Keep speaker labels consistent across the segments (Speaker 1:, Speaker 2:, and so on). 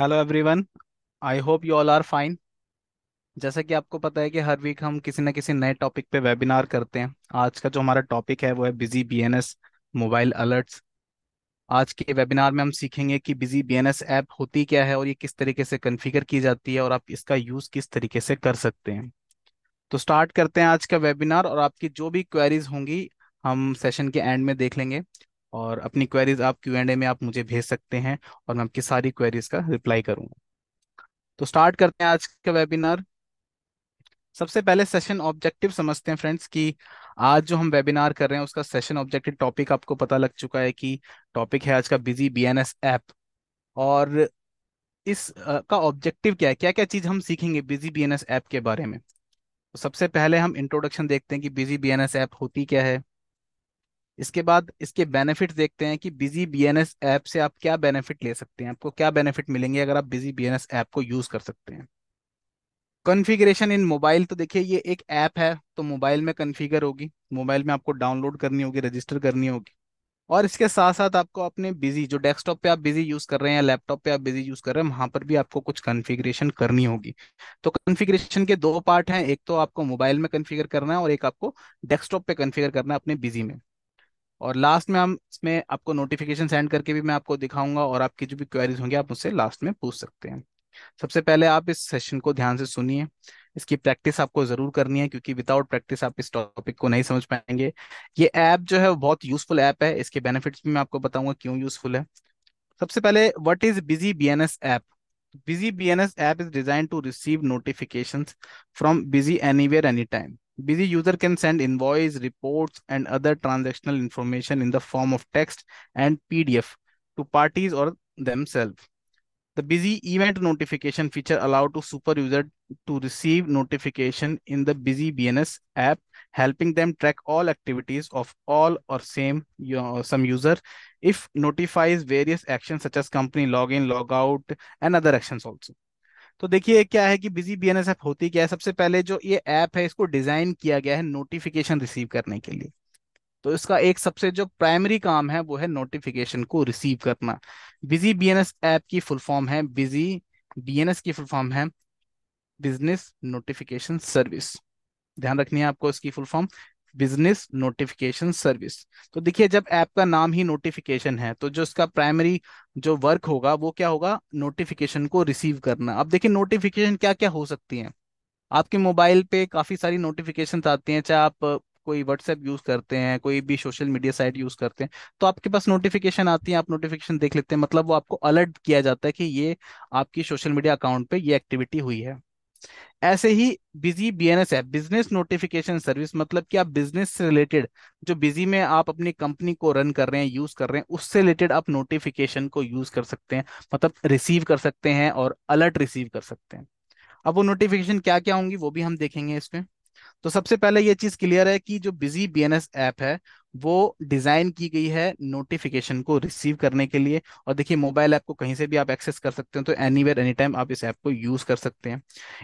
Speaker 1: Hello everyone I hope you all are fine जैसा कि आपको पता है कि हर वीक हम किसी ना किसी नए टॉपिक पे वेबिनार करते हैं आज का जो हमारा टॉपिक है वो है बिजी बीएनएस मोबाइल अलर्ट्स आज के वेबिनार में हम सीखेंगे कि बिजी बीएनएस ऐप होती क्या है और ये किस तरीके से कन्फिगर की जाती है और आप इसका यूज किस तरीके से कर सकते हैं तो स्टार्ट करते हैं आज का वेबिनार और आपकी जो भी क्वेरीज होंगी हम सेशन के एंड में देख लेंगे और अपनी क्वेरीज आप क्यू एंड ए में आप मुझे भेज सकते हैं और मैं आपकी सारी क्वेरीज का रिप्लाई करूंगा तो स्टार्ट करते हैं आज का वेबिनार सबसे पहले सेशन ऑब्जेक्टिव समझते हैं फ्रेंड्स कि आज जो हम वेबिनार कर रहे हैं उसका सेशन ऑब्जेक्टिव टॉपिक आपको पता लग चुका है कि टॉपिक है आज का बिजी बीएनएस ऐप और इस का ऑब्जेक्टिव क्या है क्या क्या चीज हम सीखेंगे बिजी बीएनएस ऐप के बारे में तो सबसे पहले हम इंट्रोडक्शन देखते हैं कि बिजी बीएनएस ऐप होती क्या है इसके बाद इसके बेनिफिट देखते हैं कि बिजी एस ऐप से आप क्या बेनिफिट ले सकते हैं आपको क्या बेनिफिट मिलेंगे अगर आप बिजी एस ऐप को यूज कर सकते हैं कॉन्फ़िगरेशन इन मोबाइल तो देखिए ये एक ऐप है तो मोबाइल में कॉन्फ़िगर होगी मोबाइल में आपको डाउनलोड करनी होगी रजिस्टर करनी होगी और इसके साथ साथ आपको अपने बिजी जो डेस्कटॉप पे आप बिजी यूज कर रहे हैं या लैपटॉप पे आप बिजी यूज कर रहे हैं वहां पर भी आपको कुछ कॉन्फ़िगरेशन करनी होगी तो कॉन्फ़िगरेशन के दो पार्ट हैं एक तो आपको मोबाइल में कॉन्फ़िगर करना है और एक आपको डेस्कटॉप पे कॉन्फ़िगर करना है अपने बिजी में और लास्ट में हम इसमें आपको नोटिफिकेशन सेंड करके भी मैं आपको दिखाऊंगा और आपकी जो भी क्वेरीज होंगी आप मुझसे लास्ट में पूछ सकते हैं सबसे पहले आप इस सेशन को ध्यान से सुनिए इसकी प्रैक्टिस आपको जरूर करनी है क्योंकि विदाउट प्रैक्टिस आप इस टॉपिक को नहीं समझ पाएंगे ये ऐप जो है बहुत यूजफुल ऐप है इसके बेनिफिट्स भी मैं आपको बताऊंगा क्यों यूजफुल है सबसे पहले what is Busy BNS app Busy BNS app is design to receive notifications from Busy anywhere any time Busy user can send invoice, reports, and other transactional information in the form of text and PDF to parties or themselves. The busy event notification feature allows to super user to receive notification in the busy BNS app, helping them track all activities of all or same you know, some user. If notifies various actions such as company login, logout, and other actions also. तो देखिए क्या है कि busy बीएनएसएफ होती क्या है सबसे पहले जो ये ऐप है इसको डिजाइन किया गया है नोटिफिकेशन रिसीव करने के लिए तो इसका एक सबसे जो प्राइमरी काम है वो है नोटिफिकेशन को रिसीव करना बिजी बीएनएस ऐप की फुल फॉर्म है बिजी बीएनएस की फुल फॉर्म है बिजनेस नोटिफिकेशन सर्विस ध्यान रखनी है आपको इसकी full form business notification service तो देखिए जब ऐप का नाम ही नोटिफिकेशन है तो जो इसका प्राइमरी जो वर्क होगा वो क्या होगा नोटिफिकेशन को रिसीव करना अब देखिए नोटिफिकेशन क्या क्या हो सकती हैं आपके मोबाइल पे काफ़ी सारी नोटिफिकेशन आती हैं चाहे आप कोई व्हाट्सएप यूज करते हैं कोई भी सोशल मीडिया साइट यूज करते हैं तो आपके पास नोटिफिकेशन आती है आप नोटिफिकेशन देख लेते हैं मतलब वो आपको अलर्ट किया जाता है कि ये आपकी सोशल मीडिया अकाउंट पे ये एक्टिविटी हुई है ऐसे ही बिजी बीएनएस है बिजनेस नोटिफिकेशन सर्विस मतलब कि आप बिजनेस से रिलेटेड जो बिजी में आप अपनी कंपनी को रन कर रहे हैं यूज कर रहे हैं उससे रिलेटेड आप नोटिफिकेशन को यूज कर सकते हैं मतलब रिसीव कर सकते हैं और अलर्ट रिसीव कर सकते हैं अब वो नोटिफिकेशन क्या क्या होंगी वो भी हम देखेंगे इसमें तो सबसे पहले ये चीज क्लियर है कि जो बिजी बीएनएस ऐप है वो डिजाइन की गई है नोटिफिकेशन को रिसीव करने के लिए और देखिए मोबाइल ऐप को कहीं से भी आप एक्सेस कर सकते हैं तो एनी वेयर एनी टाइम आप इस ऐप को यूज कर सकते हैं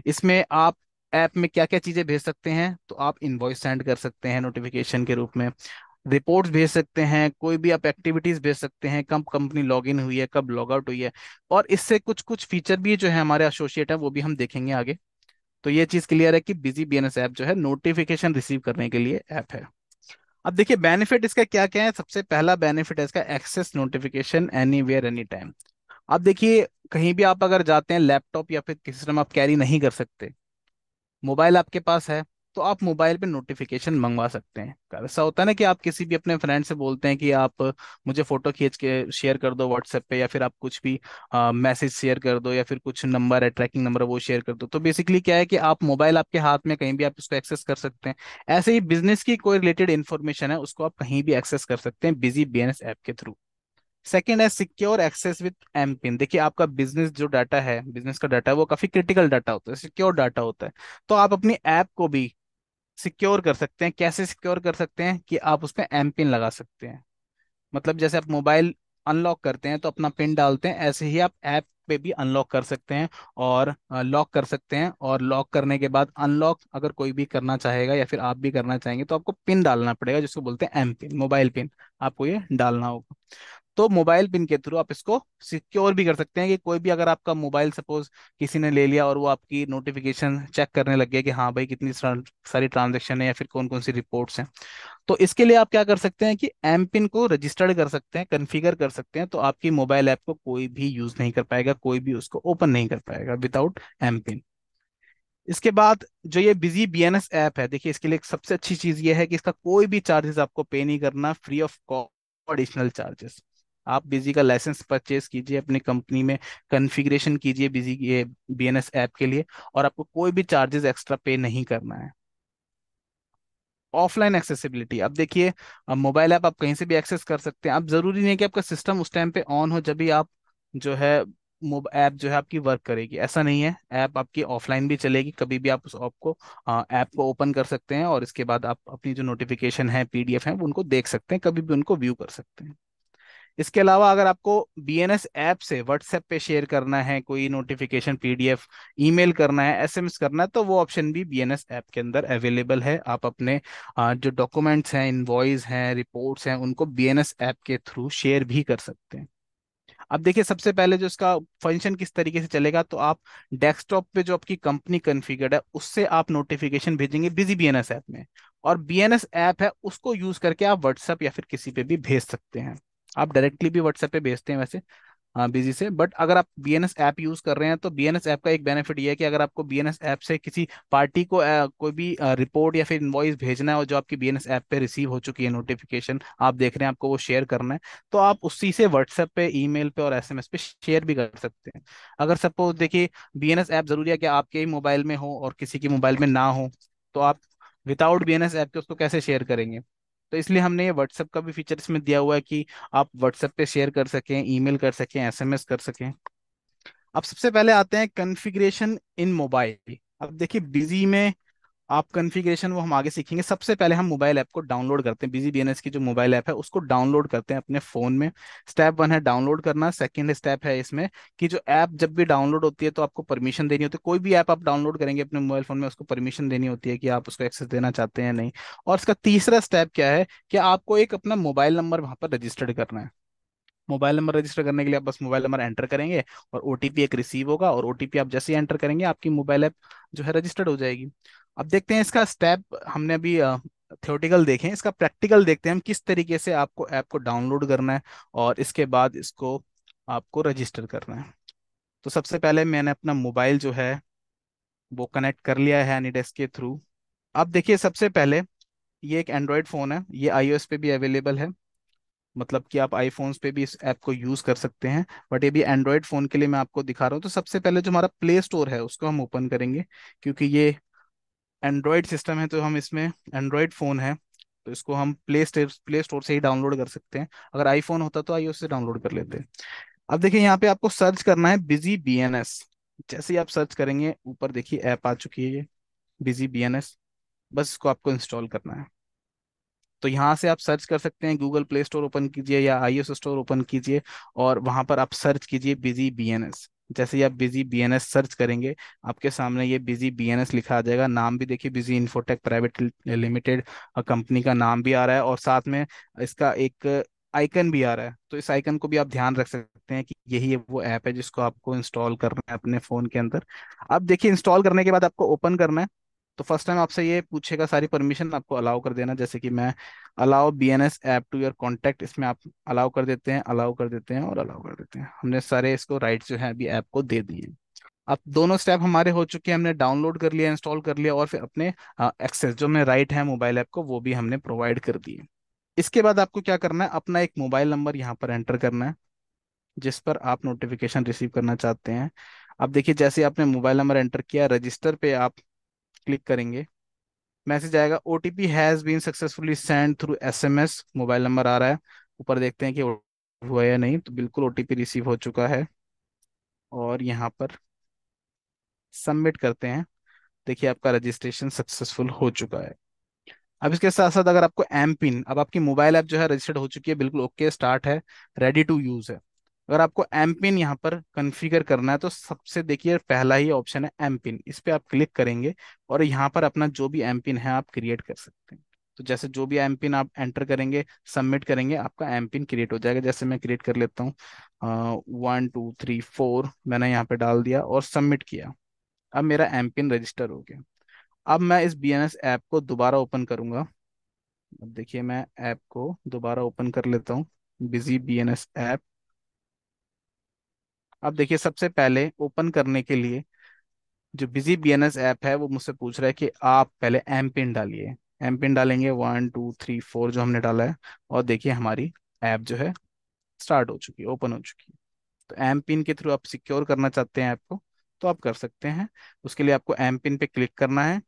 Speaker 1: इसमें आप ऐप में क्या क्या चीजें भेज सकते हैं तो आप इनवॉइस सेंड कर सकते हैं नोटिफिकेशन के रूप में रिपोर्ट्स भेज सकते हैं कोई भी आप एक्टिविटीज भेज सकते हैं कब कंपनी लॉग इन हुई है कब लॉग आउट हुई है और इससे कुछ कुछ फीचर भी जो है हमारे एसोसिएट है वो भी हम देखेंगे आगे तो ये चीज क्लियर है कि बिजी बी ऐप जो है नोटिफिकेशन रिसीव करने के लिए ऐप है अब देखिए बेनिफिट इसका क्या क्या है सबसे पहला बेनिफिट है इसका access notification anywhere any time अब देखिए कहीं भी आप अगर जाते हैं लैपटॉप या फिर किसी सिस्टम तो आप कैरी नहीं कर सकते मोबाइल आपके पास है तो आप मोबाइल पे नोटिफिकेशन मंगवा सकते हैं ऐसा होता है ना कि आप किसी भी अपने फ्रेंड से बोलते हैं कि आप मुझे फोटो खींच के शेयर कर दो व्हाट्सएप पे या फिर आप कुछ भी मैसेज शेयर कर दो या फिर कुछ नंबर है ट्रैकिंग नंबर वो शेयर कर दो तो बेसिकली क्या है कि आप मोबाइल आपके हाथ में कहीं भी आप उसको एक्सेस कर सकते हैं ऐसे ही बिजनेस की कोई रिलेटेड इन्फॉर्मेशन है उसको आप कहीं भी एक्सेस कर सकते हैं बिजी बी ऐप के थ्रू सेकेंड है secure access with M pin देखिए आपका बिजनेस जो डाटा है बिजनेस का डाटा है वो काफी क्रिटिकल डाटा होता है सिक्योर डाटा होता है तो आप अपनी ऐप को भी सिक्योर कर सकते हैं कैसे सिक्योर कर सकते हैं कि आप उस पर एम पिन लगा सकते हैं मतलब जैसे आप मोबाइल अनलॉक करते हैं तो अपना पिन डालते हैं ऐसे ही आप ऐप पे भी अनलॉक कर सकते हैं और लॉक कर सकते हैं और लॉक करने के बाद अनलॉक अगर कोई भी करना चाहेगा या फिर आप भी करना चाहेंगे तो आपको पिन डालना पड़ेगा जिसको बोलते हैं एम पिन मोबाइल पिन आपको ये डालना होगा तो मोबाइल पिन के थ्रू आप इसको सिक्योर भी कर सकते हैं कि कोई भी अगर आपका मोबाइल सपोज किसी ने ले लिया और वो आपकी नोटिफिकेशन चेक करने लग गया कि हाँ भाई कितनी सारी ट्रांजेक्शन है या फिर कौन कौन सी रिपोर्ट्स हैं तो इसके लिए आप क्या कर सकते हैं कि एम पिन को रजिस्टर्ड कर सकते हैं कन्फिगर कर सकते हैं तो आपकी मोबाइल ऐप को कोई भी यूज नहीं कर पाएगा कोई भी उसको ओपन नहीं कर पाएगा विदाउट एम पिन इसके बाद जो ये बिजी बीएनएस ऐप है देखिए इसके लिए सबसे अच्छी चीज ये है कि इसका कोई भी चार्जेस आपको पे नहीं करना free of cost additional charges आप बिजी का लाइसेंस परचेज कीजिए अपनी कंपनी में कन्फिग्रेशन कीजिए बिजी ये बी ऐप के लिए और आपको कोई भी चार्जेस एक्स्ट्रा पे नहीं करना है ऑफलाइन एक्सेसिबिलिटी अब देखिए मोबाइल ऐप आप कहीं से भी एक्सेस कर सकते हैं अब जरूरी नहीं है कि आपका सिस्टम उस टाइम पे ऑन हो जब भी आप जो है ऐप जो है आपकी वर्क करेगी ऐसा नहीं है ऐप आपकी ऑफलाइन भी चलेगी कभी भी आप उस ऐप को ऐप को ओपन कर सकते हैं और इसके बाद आप अपनी जो नोटिफिकेशन है पीडीएफ है उनको देख सकते हैं कभी भी उनको व्यू कर सकते हैं इसके अलावा अगर आपको बी एन एस ऐप से व्हाट्सएप पे शेयर करना है कोई नोटिफिकेशन ई मेल करना है एस करना है तो वो ऑप्शन भी बी एन एस ऐप के अंदर अवेलेबल है आप अपने जो डॉक्यूमेंट्स हैं इन्वॉइस हैं रिपोर्ट्स हैं उनको बी एन एस ऐप के थ्रू शेयर भी कर सकते हैं अब देखिए सबसे पहले जो इसका फंक्शन किस तरीके से चलेगा तो आप डेस्कटॉप पे जो आपकी कंपनी कन्फिगर्ड है उससे आप नोटिफिकेशन भेजेंगे बिजी बी ऐप में और बी ऐप है उसको यूज करके आप व्हाट्सएप या फिर किसी पे भी भेज सकते हैं आप डायरेक्टली भी व्हाट्सएप पे भेजते हैं वैसे बिजी हाँ, से बट अगर आप B N S app use कर रहे हैं तो बी एन एस ऐप का एक बेनिफिट ये है कि अगर आपको बी एन एस ऐप से किसी पार्टी को आ, कोई भी आ, रिपोर्ट या फिर इन्वॉइस भेजना है और जो आपकी बी एन एस ऐप पे रिसीव हो चुकी है नोटिफिकेशन आप देख रहे हैं आपको वो शेयर करना है तो आप उसी से व्हाट्सएप पे ई पे और एस एम एस पे शेयर भी कर सकते हैं अगर सपोज देखिए बी एन एस ऐप जरूरी है कि आपके ही मोबाइल में हो और किसी के मोबाइल में ना हो तो आप without B N S app के उसको कैसे शेयर करेंगे तो इसलिए हमने ये व्हाट्सएप का भी फीचर इसमें दिया हुआ है कि आप व्हाट्सएप पे शेयर कर सकें ईमेल कर सकें एसएमएस कर सकें अब सबसे पहले आते हैं कन्फिग्रेशन इन मोबाइल अब देखिए बिजी में आप कन्फिग्रेशन वो हम आगे सीखेंगे सबसे पहले हम मोबाइल ऐप को डाउनलोड करते हैं बिजी बीएनएस की जो मोबाइल ऐप है उसको डाउनलोड करते हैं अपने फोन में स्टेप वन है डाउनलोड करना सेकंड स्टेप है इसमें कि जो ऐप जब भी डाउनलोड होती है तो आपको परमिशन देनी होती है कोई भी ऐप आप डाउनलोड करेंगे अपने मोबाइल फोन में उसको परमिशन देनी होती है कि आप उसको एक्सेस देना चाहते हैं नहीं और इसका तीसरा स्टेप क्या है कि आपको एक अपना मोबाइल नंबर वहां पर रजिस्टर्ड करना है मोबाइल नंबर रजिस्टर करने के लिए आप बस मोबाइल नंबर एंटर करेंगे और ओटीपी एक रिसीव होगा और ओटीपी आप जैसे ही एंटर करेंगे आपकी मोबाइल ऐप जो है रजिस्टर्ड हो जाएगी अब देखते हैं इसका स्टेप हमने अभी थियोटिकल देखे इसका प्रैक्टिकल देखते हैं हम किस तरीके से आपको ऐप को डाउनलोड करना है और इसके बाद इसको आपको रजिस्टर करना है तो सबसे पहले मैंने अपना मोबाइल जो है वो कनेक्ट कर लिया है एनीडेस्क के थ्रू अब देखिए सबसे पहले ये एक एंड्रॉयड फ़ोन है ये आईओएस पे भी अवेलेबल है मतलब कि आप आईफोन्स पे भी इस ऐप को यूज़ कर सकते हैं बट ये भी एंड्रॉयड फ़ोन के लिए मैं आपको दिखा रहा हूँ तो सबसे पहले जो हमारा प्ले स्टोर है उसको हम ओपन करेंगे क्योंकि ये एंड्रॉयड सिस्टम है तो हम इसमें एंड्रॉयड फ़ोन है तो इसको हम प्ले स्टोर प्ले स्टोर से ही डाउनलोड कर सकते हैं अगर आईफोन होता तो आईओ से डाउनलोड कर लेते अब देखिए यहाँ पे आपको सर्च करना है बिजी बी एन एस जैसे ही आप सर्च करेंगे ऊपर देखिए ऐप आ चुकी है ये busy B N S bus इसको आपको इंस्टॉल करना है तो यहाँ से आप सर्च कर सकते हैं गूगल प्ले स्टोर ओपन कीजिए या आई स्टोर ओपन कीजिए और वहां पर आप सर्च कीजिए बिजी बी एन एस जैसे ही आप बिजी बी सर्च करेंगे आपके सामने ये बिजी बी लिखा आ जाएगा नाम भी देखिए Busy Infotech Private Limited company का नाम भी आ रहा है और साथ में इसका एक आइकन भी आ रहा है तो इस आइकन को भी आप ध्यान रख सकते हैं कि यही वो ऐप है जिसको आपको इंस्टॉल करना है अपने फोन के अंदर अब देखिए इंस्टॉल करने के बाद आपको ओपन करना है तो फर्स्ट टाइम आपसे ये पूछेगा सारी परमिशन आपको अलाउ कर देना जैसे कि मैं allow B N S app to your इसमें आप अलाउ कर देते हैं अलाउ कर देते हैं और अलाउ कर देते हैं हमने सारे इसको राइट जो है अभी ऐप को दे दिए अब दोनों स्टेप हमारे हो चुके हैं हमने डाउनलोड कर लिया इंस्टॉल कर लिया और फिर अपने एक्सेस जो हमने राइट है मोबाइल ऐप को वो भी हमने प्रोवाइड कर दिए इसके बाद आपको क्या करना है अपना एक मोबाइल नंबर यहाँ पर एंटर करना है जिस पर आप नोटिफिकेशन रिसीव करना चाहते हैं अब देखिए जैसे आपने मोबाइल नंबर एंटर किया रजिस्टर पे आप क्लिक करेंगे मैसेज आएगा O T P has been successfully send through S M S mobile number आ रहा है ऊपर देखते हैं कि हुआ या नहीं तो बिल्कुल ओ टी पी रिसीव हो चुका है और यहाँ पर सबमिट करते हैं देखिए आपका रजिस्ट्रेशन सक्सेसफुल हो चुका है अब इसके साथ साथ अगर आपको एम पिन अब आपकी मोबाइल ऐप जो है रजिस्टर्ड हो चुकी है बिल्कुल ओके स्टार्ट है रेडी टू यूज है अगर आपको एम पिन यहाँ पर कन्फिगर करना है तो सबसे देखिए पहला ही ऑप्शन है एम पिन इस पर आप क्लिक करेंगे और यहाँ पर अपना जो भी एम पिन है आप क्रिएट कर सकते हैं तो जैसे जो भी एम पिन आप एंटर करेंगे सबमिट करेंगे आपका एम पिन क्रिएट हो जाएगा जैसे मैं क्रिएट कर लेता हूँ वन टू थ्री फोर मैंने यहाँ पे डाल दिया और सबमिट किया अब मेरा एम पिन रजिस्टर हो गया अब मैं इस बी ऐप को दोबारा ओपन करूंगा अब देखिए मैं ऐप को दोबारा ओपन कर लेता हूँ बिजी बी ऐप अब देखिए सबसे पहले ओपन करने के लिए जो बिजी बी ऐप है वो मुझसे पूछ रहा है कि आप पहले एम पिन डालिए एम पिन डालेंगे वन टू थ्री फोर जो हमने डाला है और देखिए हमारी ऐप जो है स्टार्ट हो चुकी है ओपन हो चुकी है तो एम पिन के थ्रू आप सिक्योर करना चाहते हैं ऐप को तो आप कर सकते हैं उसके लिए आपको एम पिन पे क्लिक करना है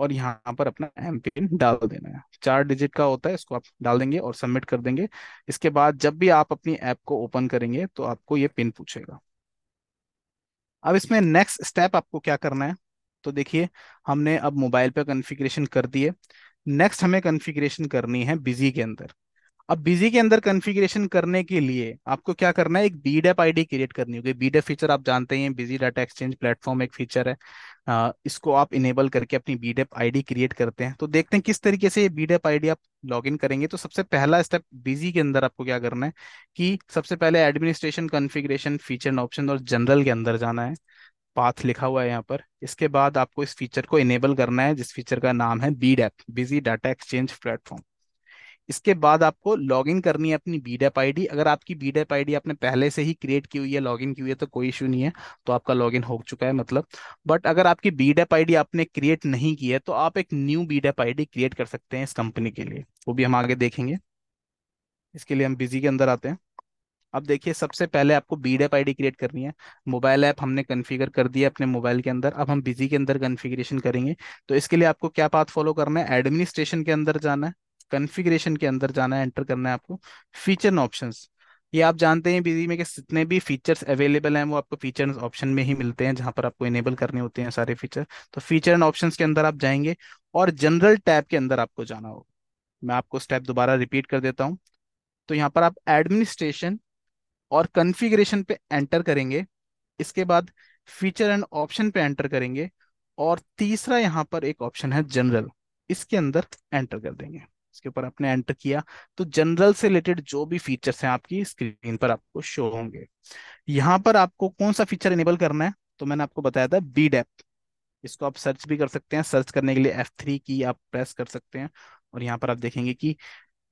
Speaker 1: और यहाँ पर अपना एम पिन डाल देना है चार डिजिट का होता है इसको आप डाल देंगे और सबमिट कर देंगे इसके बाद जब भी आप अपनी ऐप को ओपन करेंगे तो आपको ये पिन पूछेगा अब इसमें नेक्स्ट स्टेप आपको क्या करना है तो देखिए हमने अब मोबाइल पे कॉन्फ़िगरेशन कर दिए नेक्स्ट हमें कॉन्फ़िगरेशन करनी है बिजी के अंदर अब बिजी के अंदर कॉन्फ़िगरेशन करने के लिए आपको क्या करना है एक बी आई डी क्रिएट करनी होगी बी डेप फीचर आप जानते हैं बिजी डाटा एक्सचेंज प्लेटफॉर्म एक फीचर है आ, इसको आप इनेबल करके अपनी बी डेप आईडी क्रिएट करते हैं तो देखते हैं किस तरीके से ये आई डी आप लॉगिन करेंगे तो सबसे पहला स्टेप बिजी के अंदर आपको क्या करना है कि सबसे पहले एडमिनिस्ट्रेशन कॉन्फ़िगरेशन फीचर ऑप्शन और जनरल के अंदर जाना है पाथ लिखा हुआ है यहाँ पर इसके बाद आपको इस फीचर को इनेबल करना है जिस फीचर का नाम है B DEP Busy data exchange platform इसके बाद आपको लॉगिन करनी है अपनी बीडेप आईडी अगर आपकी बीडेप आईडी आपने पहले से ही क्रिएट की हुई है लॉगिन की हुई है तो कोई इशू नहीं है तो आपका लॉगिन हो चुका है मतलब बट अगर आपकी बीडेप आईडी आपने क्रिएट नहीं की है तो आप एक न्यू बीडेप आईडी क्रिएट कर सकते हैं इस कंपनी के लिए वो भी हम आगे देखेंगे इसके लिए हम बिजी के अंदर आते हैं अब देखिए सबसे पहले आपको बीडेप डी क्रिएट करनी है मोबाइल ऐप हमने कन्फिगर कर दिया अपने मोबाइल के अंदर अब हम बिजी के अंदर कन्फिग्रेशन करेंगे तो इसके लिए आपको क्या पाथ फॉलो करना है एडमिनिस्ट्रेशन के अंदर जाना है कॉन्फ़िगरेशन के अंदर जाना है एंटर करना है आपको फीचर ऑप्शंस ये आप जानते हैं बीजी में कि जितने भी फीचर्स अवेलेबल हैं वो आपको फीचर ऑप्शन में ही मिलते हैं जहां पर आपको इनेबल करने होते हैं सारे फीचर तो फीचर एंड ऑप्शन के अंदर आप जाएंगे और जनरल टैब के अंदर आपको जाना होगा मैं आपको स्टेप दोबारा रिपीट कर देता हूँ तो यहाँ पर आप एडमिनिस्ट्रेशन और कन्फिग्रेशन पे एंटर करेंगे इसके बाद फीचर एंड ऑप्शन पे एंटर करेंगे और तीसरा यहाँ पर एक ऑप्शन है जनरल इसके अंदर एंटर कर देंगे इसके ऊपर आपने एंटर किया तो जनरल से रिलेटेड जो भी फीचर्स हैं आपकी स्क्रीन पर आपको शो होंगे यहाँ पर आपको कौन सा फीचर इनेबल करना है तो मैंने आपको बताया था बी डेप इसको आप सर्च भी कर सकते हैं सर्च करने के लिए एफ की आप प्रेस कर सकते हैं और यहाँ पर आप देखेंगे कि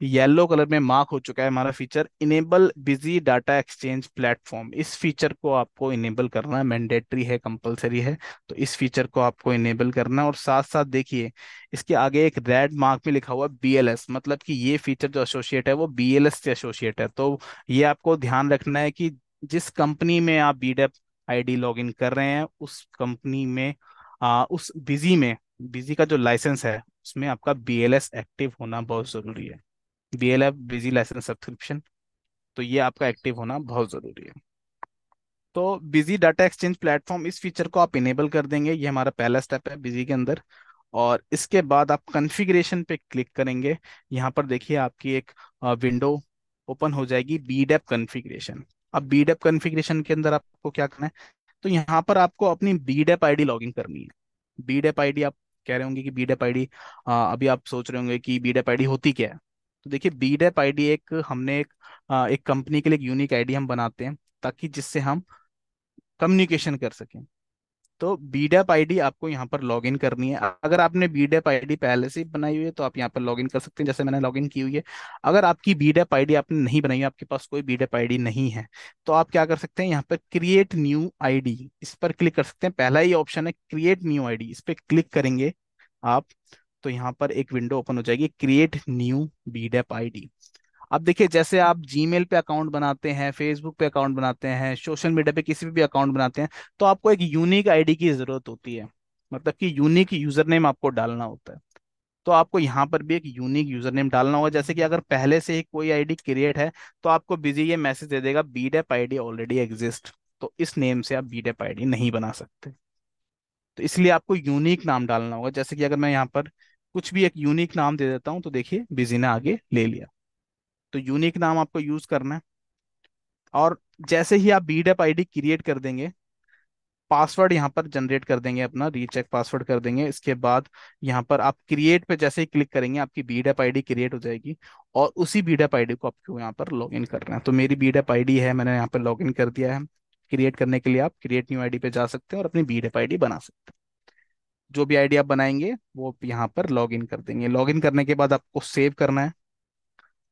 Speaker 1: येलो कलर में मार्क हो चुका है हमारा feature enable Busy data exchange platform इस फीचर को आपको इनेबल करना मैंडेटरी है कंपलसरी है तो इस फीचर को आपको इनेबल करना है और साथ साथ देखिए इसके आगे एक रेड मार्क में लिखा हुआ बी एल एस मतलब कि ये फीचर जो एसोसिएट है वो बी एल एस से एसोसिएट है तो ये आपको ध्यान रखना है कि जिस कंपनी में आप B I D log in कर रहे हैं उस कंपनी में आ, उस बिजी में बिजी का जो लाइसेंस है उसमें आपका बी एल एस एक्टिव होना बहुत जरूरी है B L F Busy license subscription तो ये आपका एक्टिव होना बहुत ज़रूरी है तो बिजी डाटा एक्सचेंज प्लेटफॉर्म इस फीचर को आप इनेबल कर देंगे ये हमारा पहला स्टेप है बिजी के अंदर और इसके बाद आप कन्फिग्रेशन पे क्लिक करेंगे यहाँ पर देखिए आपकी एक विंडो ओपन हो जाएगी बी डेप कन्फिग्रेशन अब बी डेप कन्फिग्रेशन के अंदर आपको क्या करना है तो यहाँ पर आपको अपनी बी डेप आई डी लॉगिन करनी है बी डेप आई डी आप कह रहे होंगे कि बी डेप आई डी अभी आप सोच रहे होंगे कि बी डेप आई डी होती क्या है तो देखिए बी आई डी एक हमने एक एक कंपनी के लिए एक यूनिक आईडी हम बनाते हैं ताकि जिससे हम कम्युनिकेशन कर सकें तो बी डैप आईडी आपको यहाँ पर लॉग इन करनी है अगर आपने बी आई आईडी पहले से बनाई हुई है तो आप यहाँ पर लॉग इन कर सकते हैं जैसे मैंने लॉग इन की हुई है अगर आपकी बी आई आईडी आपने नहीं बनाई है आपके पास कोई बी आई आईडी नहीं है तो आप क्या कर सकते हैं यहाँ पर क्रिएट न्यू आईडी इस पर क्लिक कर सकते हैं पहला ही ऑप्शन है क्रिएट न्यू आईडी इस पर क्लिक करेंगे आप तो यहाँ पर एक विंडो ओपन हो जाएगी क्रिएट न्यू बीडेप आईडी अब देखिए जैसे आप जीमेल पे अकाउंट बनाते हैं फेसबुक पे अकाउंट बनाते हैं सोशल मीडिया पे किसी भी अकाउंट बनाते हैं तो आपको एक यूनिक आईडी की जरूरत होती है मतलब कि यूनिक यूजर नेम आपको डालना होता है तो आपको यहाँ पर भी एक यूनिक यूजर नेम डालना होगा जैसे कि अगर पहले से ही कोई आईडी क्रिएट है तो आपको बिजी ये मैसेज दे देगा बीडेप आईडी ऑलरेडी एग्जिस्ट तो इस नेम से आप बीडेप आईडी नहीं बना सकते तो इसलिए आपको यूनिक नाम डालना होगा जैसे कि अगर मैं यहाँ पर कुछ भी एक यूनिक नाम दे देता हूं तो देखिए बिजी ने आगे ले लिया तो यूनिक नाम आपको यूज करना है और जैसे ही आप बीडेप आईडी क्रिएट कर देंगे पासवर्ड यहाँ पर जनरेट कर देंगे अपना रीचेक पासवर्ड कर देंगे इसके बाद यहाँ पर आप क्रिएट पे जैसे ही क्लिक करेंगे आपकी बीडेप आईडी क्रिएट हो जाएगी और उसी बीडेप आईडी को आपको यहाँ पर लॉगिन करना है तो मेरी बीडेप आईडी है मैंने यहाँ पर लॉगिन कर दिया है क्रिएट करने के लिए आप क्रिएट न्यू आईडी पे जा सकते हैं और अपनी बीडेप आईडी बना सकते हैं जो भी आईडी आप बनाएंगे वो आप यहाँ पर लॉग इन कर देंगे लॉग इन करने के बाद आपको सेव करना है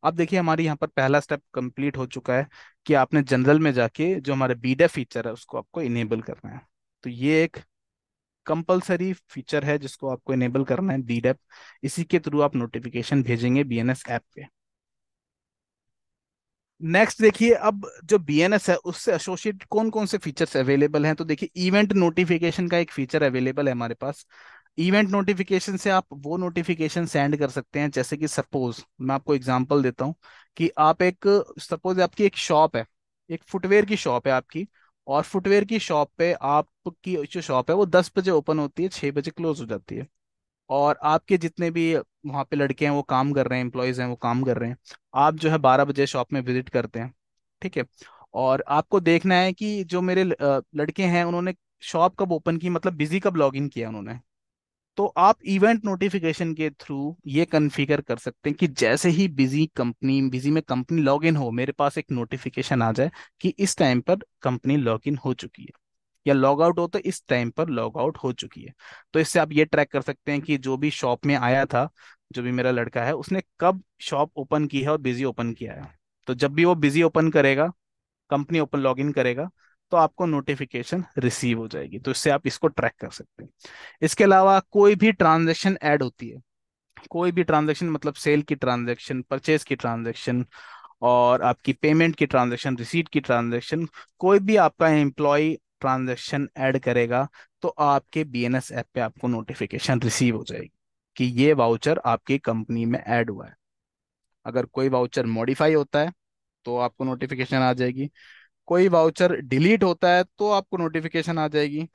Speaker 1: अब देखिए हमारे यहाँ पर पहला स्टेप कंप्लीट हो चुका है कि आपने जनरल में जाके जो हमारे बीडा e फीचर है उसको आपको इनेबल करना है तो ये एक कंपलसरी फीचर है जिसको आपको इनेबल करना है बीडेप e इसी के थ्रू आप नोटिफिकेशन भेजेंगे बीएनएस ऐप पे नेक्स्ट देखिए अब जो एस है उससे एसोसिएट कौन कौन से फीचर्स अवेलेबल हैं तो देखिए इवेंट नोटिफिकेशन का एक फीचर अवेलेबल है हमारे पास इवेंट नोटिफिकेशन से आप वो नोटिफिकेशन सेंड कर सकते हैं जैसे कि सपोज मैं आपको एग्जांपल देता हूँ कि आप एक सपोज आपकी एक शॉप है एक फुटवेयर की शॉप है आपकी और फुटवेयर की शॉप पे आपकी जो शॉप है वो दस बजे ओपन होती है छह बजे क्लोज हो जाती है और आपके जितने भी वहाँ पे लड़के हैं वो काम कर रहे हैं एम्प्लॉयज़ हैं वो काम कर रहे हैं आप जो है बारह बजे शॉप में विजिट करते हैं ठीक है और आपको देखना है कि जो मेरे लड़के हैं उन्होंने शॉप कब ओपन की मतलब बिजी कब लॉग इन किया उन्होंने तो आप इवेंट नोटिफिकेशन के थ्रू ये कन्फिगर कर सकते हैं कि जैसे ही बिजी कंपनी बिजी में कंपनी लॉग इन हो मेरे पास एक नोटिफिकेशन आ जाए कि इस टाइम पर कंपनी लॉग इन हो चुकी है या लॉग आउट हो तो इस टाइम पर लॉग आउट हो चुकी है तो इससे आप ये ट्रैक कर सकते हैं कि जो भी शॉप में आया था जो भी मेरा लड़का है उसने कब शॉप ओपन की है और बिजी ओपन किया है तो जब भी वो बिजी ओपन करेगा कंपनी ओपन लॉग इन करेगा तो आपको नोटिफिकेशन रिसीव हो जाएगी तो इससे आप इसको ट्रैक कर सकते हैं इसके अलावा कोई भी ट्रांजेक्शन ऐड होती है कोई भी ट्रांजेक्शन मतलब सेल की ट्रांजेक्शन परचेज की ट्रांजेक्शन और आपकी पेमेंट की ट्रांजेक्शन रिसीट की ट्रांजेक्शन कोई भी आपका एम्प्लॉय ट्रांजेक्शन ऐड करेगा तो आपके बी एन एस ऐप पे आपको नोटिफिकेशन रिसीव हो जाएगी कि ये वाउचर आपकी कंपनी में ऐड हुआ है अगर कोई वाउचर मॉडिफाई होता है तो आपको नोटिफिकेशन आ जाएगी कोई वाउचर डिलीट होता है तो आपको नोटिफिकेशन आ जाएगी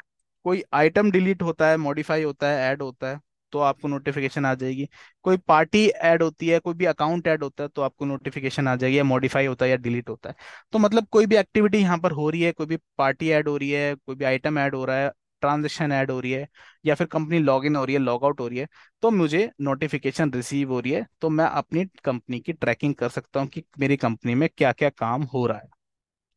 Speaker 1: कोई आइटम डिलीट होता है मॉडिफाई होता है ऐड होता है तो आपको नोटिफिकेशन आ जाएगी कोई पार्टी ऐड होती है कोई भी अकाउंट ऐड होता है तो आपको नोटिफिकेशन आ जाएगी या मॉडिफाई होता है या डिलीट होता है तो मतलब कोई भी एक्टिविटी यहाँ पर हो रही है कोई भी पार्टी ऐड हो रही है कोई भी आइटम ऐड हो रहा है ट्रांजेक्शन ऐड हो रही है या फिर कंपनी लॉग इन हो रही है लॉग आउट हो रही है तो मुझे नोटिफिकेशन रिसीव हो रही है तो मैं अपनी कंपनी की ट्रैकिंग कर सकता हूँ कि मेरी कंपनी में क्या क्या काम हो रहा है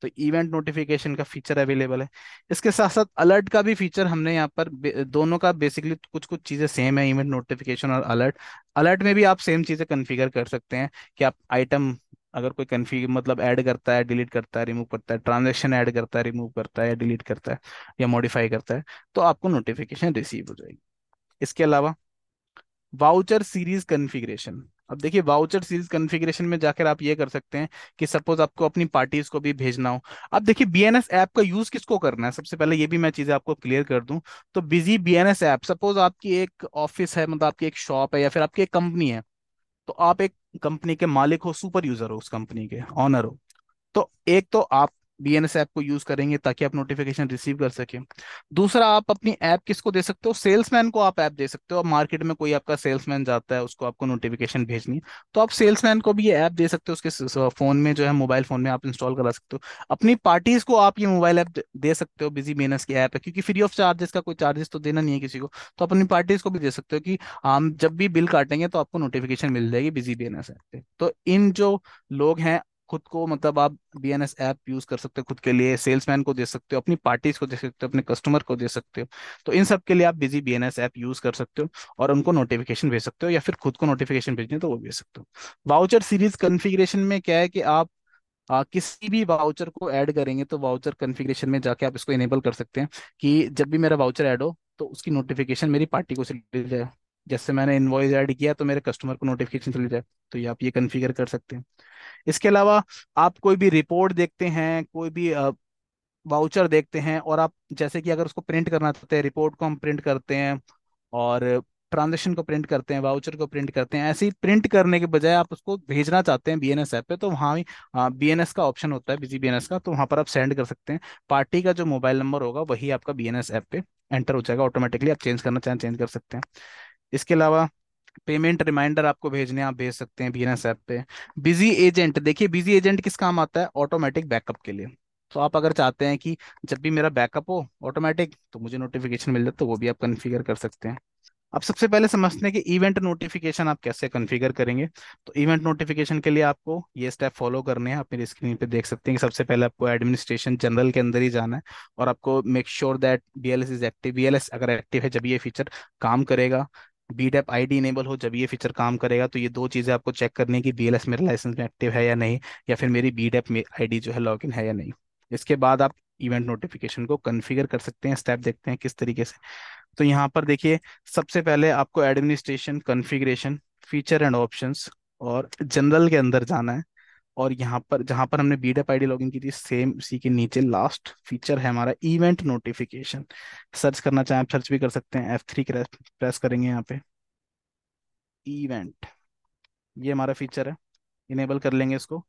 Speaker 1: तो इवेंट नोटिफिकेशन का फीचर अवेलेबल है इसके साथ साथ अलर्ट का भी फीचर हमने यहाँ पर दोनों का बेसिकली कुछ कुछ चीज़ें सेम है इवेंट नोटिफिकेशन और अलर्ट अलर्ट में भी आप सेम चीज़ें कन्फिगर कर सकते हैं कि आप आइटम अगर कोई कन्फ्यूज मतलब ऐड करता है डिलीट करता है रिमूव करता है ट्रांजेक्शन ऐड करता है रिमूव करता है या डिलीट करता है या मॉडिफाई करता है तो आपको नोटिफिकेशन रिसीव हो जाएगी इसके अलावा वाउचर सीरीज कन्फिग्रेशन अब देखिए वाउचर सीरीज कन्फिग्रेशन में जाकर आप ये कर सकते हैं कि सपोज आपको अपनी पार्टीज को भी भेजना हो अब देखिए बीएनएस ऐप का यूज किसको करना है सबसे पहले ये भी मैं चीजें आपको क्लियर कर दूं तो बिजी बीएनएस ऐप सपोज आपकी एक ऑफिस है मतलब आपकी एक शॉप है या फिर आपकी एक कंपनी है तो आप एक कंपनी के मालिक हो सुपर यूजर हो उस कंपनी के ऑनर हो तो एक तो आप एस ऐप को यूज करेंगे ताकि आप नोटिफिकेशन रिसीव कर सके दूसरा आप अपनी ऐप किसको दे सकते हो सेल्समैन को आप ऐप दे सकते हो और मार्केट में कोई आपका सेल्समैन जाता है उसको आपको नोटिफिकेशन भेजनी है तो आप सेल्समैन को भी ये ऐप दे सकते हो उसके फोन में जो है मोबाइल फोन में आप इंस्टॉल करा सकते हो अपनी पार्टीज को आप ये मोबाइल ऐप दे सकते हो बिजी बेनस की ऐप है क्योंकि फ्री ऑफ चार्जेस का कोई चार्जेस तो देना नहीं है किसी को तो अपनी पार्टीज को भी दे सकते हो कि हम जब भी बिल काटेंगे तो आपको नोटिफिकेशन मिल जाएगी बिजी बेनस ऐप पे तो इन जो लोग हैं खुद को मतलब आप B N S app use कर सकते हो खुद के लिए सेल्समैन को दे सकते हो अपनी पार्टीज को दे सकते हो अपने कस्टमर को दे सकते हो तो इन सब के लिए आप Busy B N S app use कर सकते हो और उनको नोटिफिकेशन भेज सकते हो या फिर खुद को नोटिफिकेशन भेजने तो वो भेज सकते हो वाउचर सीरीज कन्फिग्रेशन में क्या है कि आप आ, किसी भी वाउचर को ऐड करेंगे तो वाउचर कन्फिग्रेशन में जाके आप इसको इनेबल कर सकते हैं कि जब भी मेरा वाउचर ऐड हो तो उसकी नोटिफिकेशन मेरी पार्टी को चली जाए जैसे मैंने इन्वॉइस ऐड किया तो मेरे कस्टमर को नोटिफिकेशन चली जाए तो ये आप ये कन्फिगर कर सकते हैं इसके अलावा आप कोई भी रिपोर्ट देखते हैं कोई भी वाउचर देखते हैं और आप जैसे कि अगर उसको प्रिंट करना चाहते हैं रिपोर्ट को हम प्रिंट करते हैं और ट्रांजेक्शन को प्रिंट करते हैं वाउचर को प्रिंट करते हैं ऐसे ही प्रिंट करने के बजाय आप उसको भेजना चाहते हैं बीएनएस ऐप पे तो वहाँ भी बीएनएस का ऑप्शन होता है बिजी बीएनएस का तो वहाँ पर आप सेंड कर सकते हैं पार्टी का जो मोबाइल नंबर होगा वही आपका बीएनएस ऐप पे एंटर हो जाएगा ऑटोमेटिकली आप चेंज करना चाहें चेंज कर सकते हैं इसके अलावा पेमेंट रिमाइंडर आपको भेजने आप भेज सकते हैं बीएनएस ऐप पे बिजी एजेंट देखिए बिजी एजेंट किस काम आता है ऑटोमेटिक बैकअप के लिए तो आप अगर चाहते हैं कि जब भी मेरा बैकअप हो ऑटोमेटिक तो मुझे नोटिफिकेशन मिल जाए तो वो भी आप कन्फिगर कर सकते हैं अब सबसे पहले समझते हैं कि इवेंट नोटिफिकेशन आप कैसे कन्फिगर करेंगे तो इवेंट नोटिफिकेशन के लिए आपको ये स्टेप फॉलो करने हैं आप मेरी स्क्रीन पे देख सकते हैं कि सबसे पहले आपको एडमिनिस्ट्रेशन जनरल के अंदर ही जाना है और आपको make sure that B L S is active B L S अगर एक्टिव है जब ये फीचर काम करेगा बीडेप डी इनेबल हो जब ये फीचर काम करेगा तो ये दो चीज़ें आपको चेक करनी है कि एस मेरे लाइसेंस में एक्टिव है या नहीं या फिर मेरी बीडेप डी जो है लॉग इन है या नहीं इसके बाद आप इवेंट नोटिफिकेशन को कन्फिगर कर सकते हैं स्टेप देखते हैं किस तरीके से तो यहाँ पर देखिए सबसे पहले आपको administration configuration feature and option और जनरल के अंदर जाना है और यहाँ पर जहां पर हमने बीडेप आईडी लॉगिन की थी सेम उसी के नीचे लास्ट फीचर है हमारा इवेंट नोटिफिकेशन सर्च करना चाहें आप सर्च भी कर सकते हैं एफ थ्री प्रेस करेंगे यहाँ पे इवेंट ये हमारा फीचर है इनेबल कर लेंगे इसको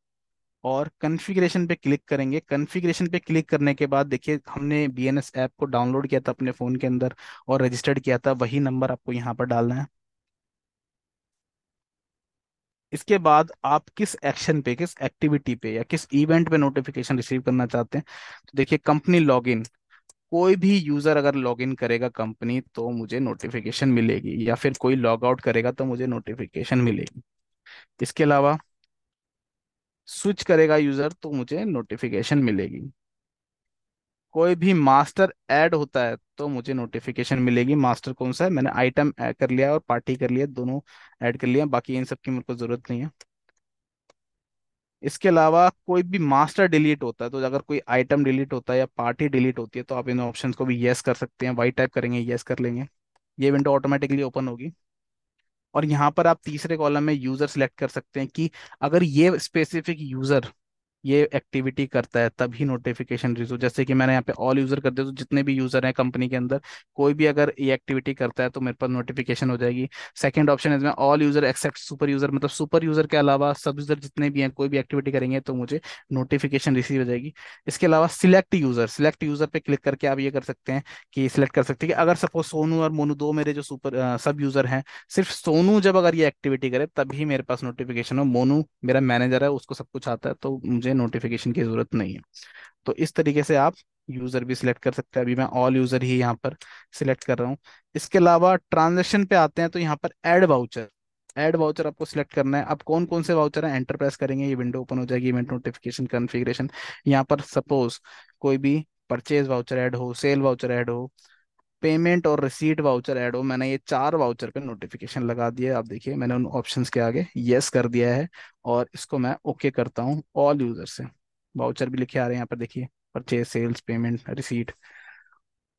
Speaker 1: और कॉन्फ़िगरेशन पे क्लिक करेंगे कॉन्फ़िगरेशन पे क्लिक करने के बाद देखिए हमने बी एन एस ऐप को डाउनलोड किया था अपने फ़ोन के अंदर और रजिस्टर्ड किया था वही नंबर आपको यहाँ पर डालना है इसके बाद आप किस एक्शन पे किस एक्टिविटी पे या किस इवेंट पे नोटिफिकेशन रिसीव करना चाहते हैं तो देखिए कंपनी लॉगिन कोई भी यूजर अगर लॉगिन करेगा कंपनी तो मुझे नोटिफिकेशन मिलेगी या फिर कोई लॉग आउट करेगा तो मुझे नोटिफिकेशन मिलेगी इसके अलावा स्विच करेगा यूजर तो मुझे नोटिफिकेशन मिलेगी कोई भी मास्टर ऐड होता है तो मुझे नोटिफिकेशन मिलेगी मास्टर कौन सा है मैंने आइटम कर लिया और पार्टी कर लिया दोनों ऐड कर लिया बाकी इन सब की मेरे को जरूरत नहीं है इसके अलावा कोई भी मास्टर डिलीट होता है तो अगर कोई आइटम डिलीट होता है या पार्टी डिलीट होती है तो आप इन ऑप्शन को भी येस कर सकते हैं वाई टाइप करेंगे येस कर लेंगे ये विंडो ऑटोमेटिकली ओपन होगी और यहाँ पर आप तीसरे कॉलम में यूजर सेलेक्ट कर सकते हैं कि अगर ये स्पेसिफिक यूजर ये एक्टिविटी करता है तभी नोटिफिकेशन रिलीज हो जैसे कि मैंने यहाँ पे ऑल यूजर कर दिया तो जितने भी यूजर हैं कंपनी के अंदर कोई भी अगर ये एक्टिविटी करता है तो मेरे पास नोटिफिकेशन हो जाएगी सेकंड ऑप्शन इसमें all user except super user मतलब सुपर यूजर के अलावा सब यूजर जितने भी हैं कोई भी एक्टिविटी करेंगे तो मुझे नोटिफिकेशन रिसीव हो जाएगी इसके अलावा सिलेक्ट यूजर सिलेक्ट यूजर पे क्लिक करके आप ये कर सकते हैं कि सिलेक्ट कर सकते हैं कि अगर सपोज सोनू और मोनू दो मेरे जो सुपर सब यूजर हैं सिर्फ सोनू जब अगर ये एक्टिविटी करे तभी मेरे पास नोटिफिकेशन हो मोनू मेरा मैनेजर है उसको सब कुछ आता है तो मुझे नोटिफिकेशन की ज़रूरत नहीं है तो इस तरीके से आप यूज़र भी सिलेक्ट कर सकते हैं अभी मैं ऑल यूज़र ही यहाँ पर सिलेक्ट कर रहा हूँ इसके अलावा ट्रांजेक्शन पे आते हैं तो यहाँ पर एड वाउचर एड वाउचर आपको सिलेक्ट करना है आप कौन कौन से वाउचर हैं एंटर प्रेस करेंगे ये विंडो ओपन हो जाएगी इवेंट नोटिफिकेशन कॉन्फ़िगरेशन यहाँ पर सपोज कोई भी परचेज वाउचर ऐड हो सेल वाउचर ऐड हो पेमेंट और रिसीट वाउचर ऐड हो मैंने ये चार वाउचर पे नोटिफिकेशन लगा दिया है आप देखिए मैंने उन ऑप्शंस के आगे यस कर दिया है और इसको मैं ओके okay करता हूँ ऑल यूजर से वाउचर भी लिखे आ रहे हैं यहाँ पर देखिए परचेज सेल्स पेमेंट रिसीट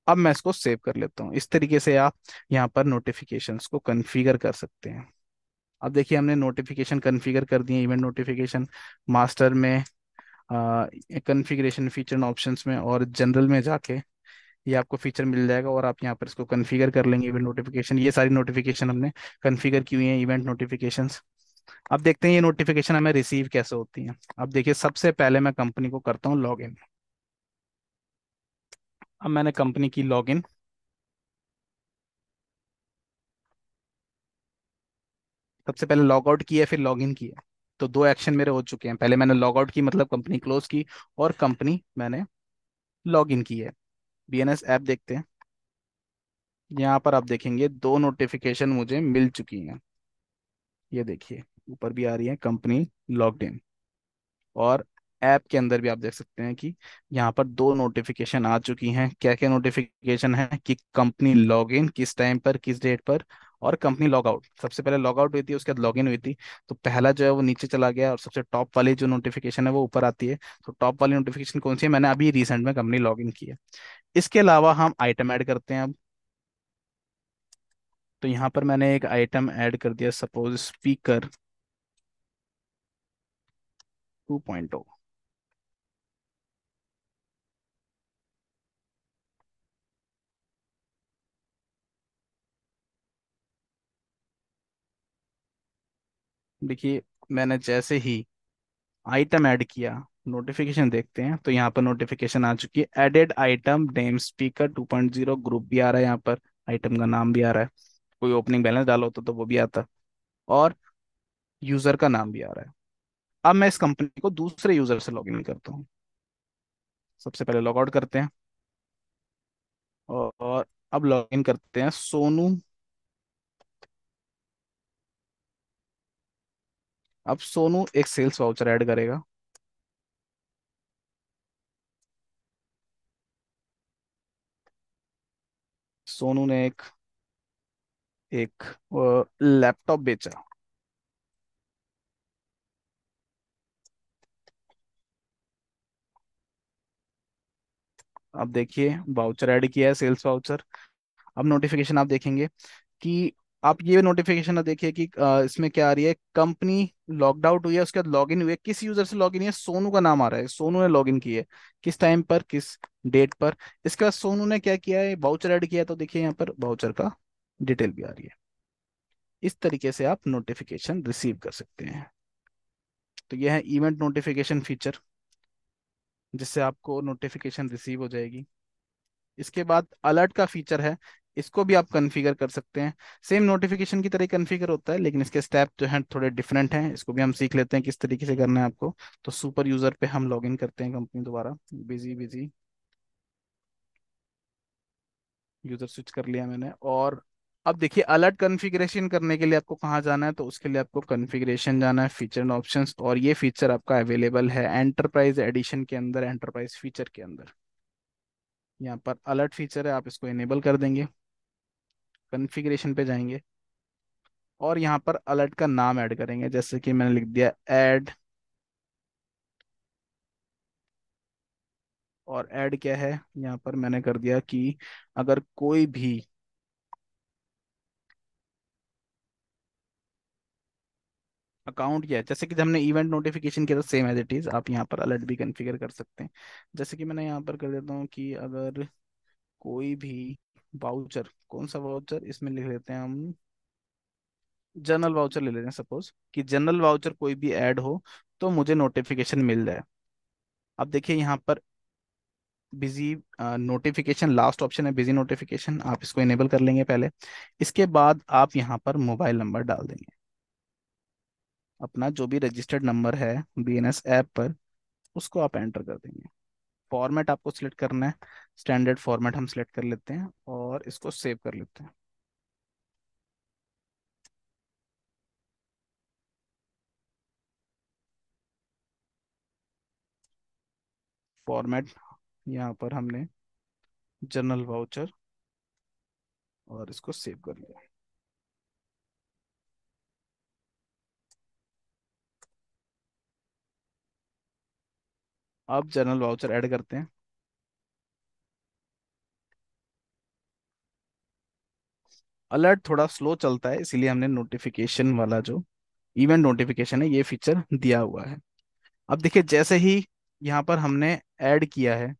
Speaker 1: अब मैं इसको सेव कर लेता हूँ इस तरीके से आप यहाँ पर नोटिफिकेशन को कन्फिगर कर सकते हैं अब देखिए हमने नोटिफिकेशन कन्फिगर कर दिए इवेंट नोटिफिकेशन मास्टर में कन्फिग्रेशन फीचर ऑप्शंस में और जनरल में जाके ये आपको फीचर मिल जाएगा और आप यहाँ पर इसको कन्फिगर कर लेंगे इवेंट नोटिफिकेशन ये सारी नोटिफिकेशन हमने कन्फिगर की हुई है इवेंट नोटिफिकेशन अब देखते हैं ये नोटिफिकेशन हमें रिसीव कैसे होती है अब देखिए सबसे पहले मैं कंपनी को करता हूँ लॉग इन अब मैंने कंपनी की लॉग इन सबसे पहले लॉग आउट किया फिर लॉग इन किया तो दो एक्शन मेरे हो चुके हैं पहले मैंने लॉग आउट की मतलब कंपनी क्लोज की और कंपनी मैंने लॉग इन की है बीएनएस ऐप देखते हैं यहाँ पर आप देखेंगे दो नोटिफिकेशन मुझे मिल चुकी हैं ये देखिए ऊपर भी आ रही है कंपनी लॉग इन और ऐप के अंदर भी आप देख सकते हैं कि यहाँ पर दो नोटिफिकेशन आ चुकी हैं क्या क्या नोटिफिकेशन है कि कंपनी लॉग इन किस टाइम पर किस डेट पर और कंपनी लॉग आउट सबसे पहले लॉग आउट हुई थी उसके बाद लॉग इन हुई थी तो पहला जो है वो नीचे चला गया और सबसे टॉप वाली जो नोटिफिकेशन है वो ऊपर आती है तो टॉप वाली नोटिफिकेशन कौन सी है मैंने अभी रिसेंट में कंपनी लॉग इन किया इसके अलावा हम आइटम ऐड करते हैं अब तो यहाँ पर मैंने एक आइटम ऐड कर दिया सपोज स्पीकर 2.0 देखिए मैंने जैसे ही आइटम ऐड किया नोटिफिकेशन देखते हैं तो यहाँ पर नोटिफिकेशन आ चुकी है added item name speaker 2.0 group भी आ रहा है यहाँ पर आइटम का नाम भी आ रहा है कोई ओपनिंग बैलेंस डालो होता तो, तो वो भी आता और यूजर का नाम भी आ रहा है अब मैं इस कंपनी को दूसरे यूजर से लॉग करता हूँ सबसे पहले लॉग आउट करते हैं और अब लॉग करते हैं सोनू अब सोनू एक सेल्स वाउचर ऐड करेगा सोनू ने एक एक लैपटॉप बेचा अब देखिए वाउचर ऐड किया है सेल्स वाउचर अब नोटिफिकेशन आप देखेंगे कि आप ये नोटिफिकेशन ना देखिए कि इसमें क्या आ रही है कंपनी लॉकड आउट हुई है उसके बाद लॉग इन हुई है किस यूजर से लॉग इन है सोनू का नाम आ रहा है सोनू ने लॉग इन किया है किस टाइम पर किस डेट पर इसके बाद सोनू ने क्या किया है वाउचर एड किया तो देखिए यहाँ पर वाउचर का डिटेल भी आ रही है इस तरीके से आप नोटिफिकेशन रिसीव कर सकते हैं तो यह है इवेंट नोटिफिकेशन फीचर जिससे आपको नोटिफिकेशन रिसीव हो जाएगी इसके बाद अलर्ट का फीचर है इसको भी आप कन्फिगर कर सकते हैं सेम नोटिफिकेशन की तरह कन्फिगर होता है लेकिन इसके स्टेप जो हैं थोड़े डिफरेंट हैं इसको भी हम सीख लेते हैं किस तरीके से करना है आपको तो सुपर यूजर पे हम लॉग इन करते हैं कंपनी द्वारा बिजी बिजी यूजर स्विच कर लिया मैंने और अब देखिए अलर्ट कॉन्फ़िगरेशन करने के लिए आपको कहाँ जाना है तो उसके लिए आपको कॉन्फ़िगरेशन जाना है फीचर एंड ऑप्शंस और ये फीचर आपका अवेलेबल है एंटरप्राइज एडिशन के अंदर एंटरप्राइज फीचर के अंदर यहाँ पर अलर्ट फीचर है आप इसको इनेबल कर देंगे कॉन्फ़िगरेशन पे जाएंगे और यहाँ पर अलर्ट का नाम ऐड करेंगे जैसे कि मैंने लिख दिया ऐड और ऐड क्या है यहाँ पर मैंने कर दिया कि अगर कोई भी अकाउंट क्या है जैसे कि हमने इवेंट नोटिफिकेशन किया सेम एज इट इज़ आप यहाँ पर अलर्ट भी कॉन्फ़िगर कर सकते हैं जैसे कि मैंने यहाँ पर कर देता हूँ कि अगर कोई भी वाउचर कौन सा वाउचर इसमें लिख लेते हैं हम जनरल वाउचर ले लेते हैं सपोज कि जनरल वाउचर कोई भी ऐड हो तो मुझे नोटिफिकेशन मिल जाए अब देखिए यहाँ पर बिजी नोटिफिकेशन लास्ट ऑप्शन है बिजी नोटिफिकेशन आप इसको इनेबल कर लेंगे पहले इसके बाद आप यहाँ पर मोबाइल नंबर डाल देंगे अपना जो भी रजिस्टर्ड नंबर है बी ऐप पर उसको आप एंटर कर देंगे फॉर्मेट आपको सिलेक्ट करना है स्टैंडर्ड फॉर्मेट हम सिलेक्ट कर लेते हैं और इसको सेव कर लेते हैं फॉर्मेट यहाँ पर हमने जर्नल वाउचर और इसको सेव कर लिया अब जर्नल वाउचर ऐड करते हैं अलर्ट थोड़ा स्लो चलता है इसीलिए हमने नोटिफिकेशन वाला जो इवेंट नोटिफिकेशन है ये फीचर दिया हुआ है अब देखिए जैसे ही यहाँ पर हमने ऐड किया है